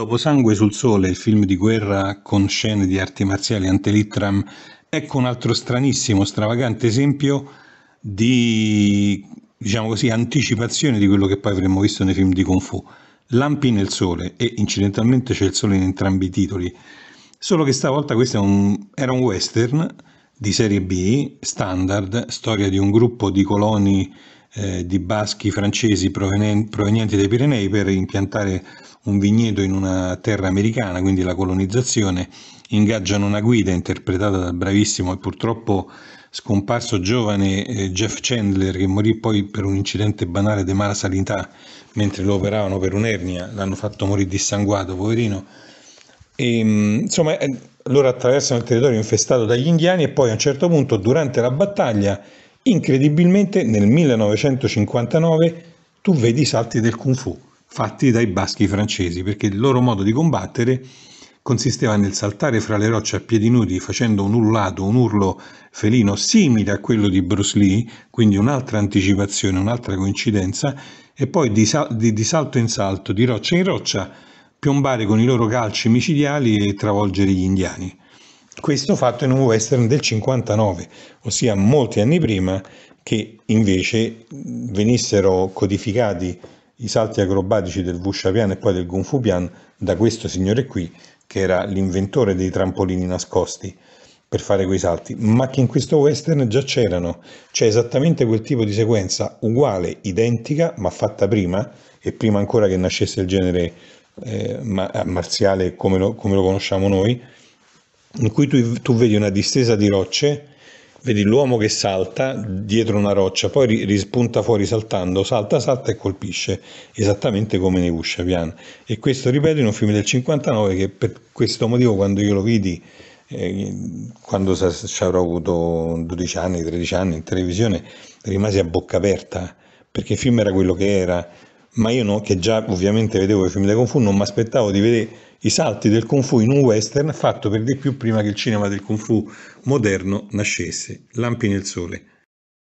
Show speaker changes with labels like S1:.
S1: Dopo Sangue sul Sole, il film di guerra con scene di arti marziali antelittram, ecco un altro stranissimo, stravagante esempio di, diciamo così, anticipazione di quello che poi avremmo visto nei film di Kung Fu. Lampi nel sole, e incidentalmente c'è il sole in entrambi i titoli. Solo che stavolta questo un, era un western di serie B, standard, storia di un gruppo di coloni eh, di baschi francesi provenienti dai Pirenei per impiantare un vigneto in una terra americana, quindi la colonizzazione, ingaggiano una guida interpretata dal bravissimo e purtroppo scomparso giovane eh, Jeff Chandler che morì poi per un incidente banale di mala sanità mentre lo operavano per un'ernia, l'hanno fatto morire dissanguato, poverino. E, mm, insomma, eh, loro attraversano il territorio infestato dagli indiani e poi a un certo punto, durante la battaglia, Incredibilmente nel 1959 tu vedi i salti del kung fu fatti dai baschi francesi perché il loro modo di combattere consisteva nel saltare fra le rocce a piedi nudi facendo un urlato, un urlo felino simile a quello di Bruce Lee, quindi un'altra anticipazione, un'altra coincidenza, e poi di, sal- di, di, salto in salto, di roccia in roccia, piombare con i loro calci micidiali e travolgere gli indiani. Questo fatto in un western del 59, ossia molti anni prima che invece venissero codificati i salti acrobatici del Vushapian e poi del Gunfu Pian da questo signore qui, che era l'inventore dei trampolini nascosti per fare quei salti, ma che in questo western già c'erano. C'è esattamente quel tipo di sequenza uguale, identica, ma fatta prima, e prima ancora che nascesse il genere eh, eh marziale come lo, come lo conosciamo noi, in cui tu, tu vedi una distesa di rocce, vedi l'uomo che salta dietro una roccia, poi rispunta fuori saltando, salta, salta e colpisce, esattamente come Neushapian. E questo, ripeto, in un film del 59 che per questo motivo quando io lo vidi, eh, quando ci avrò avuto 12 anni, 13 anni in televisione, rimasi a bocca aperta, perché il film era quello che era, ma io no, che già ovviamente vedevo i film da Kung Fu, non mi aspettavo di vedere i salti del Kung Fu in un western fatto per di più prima che il cinema del Kung Fu moderno nascesse, Lampi nel sole.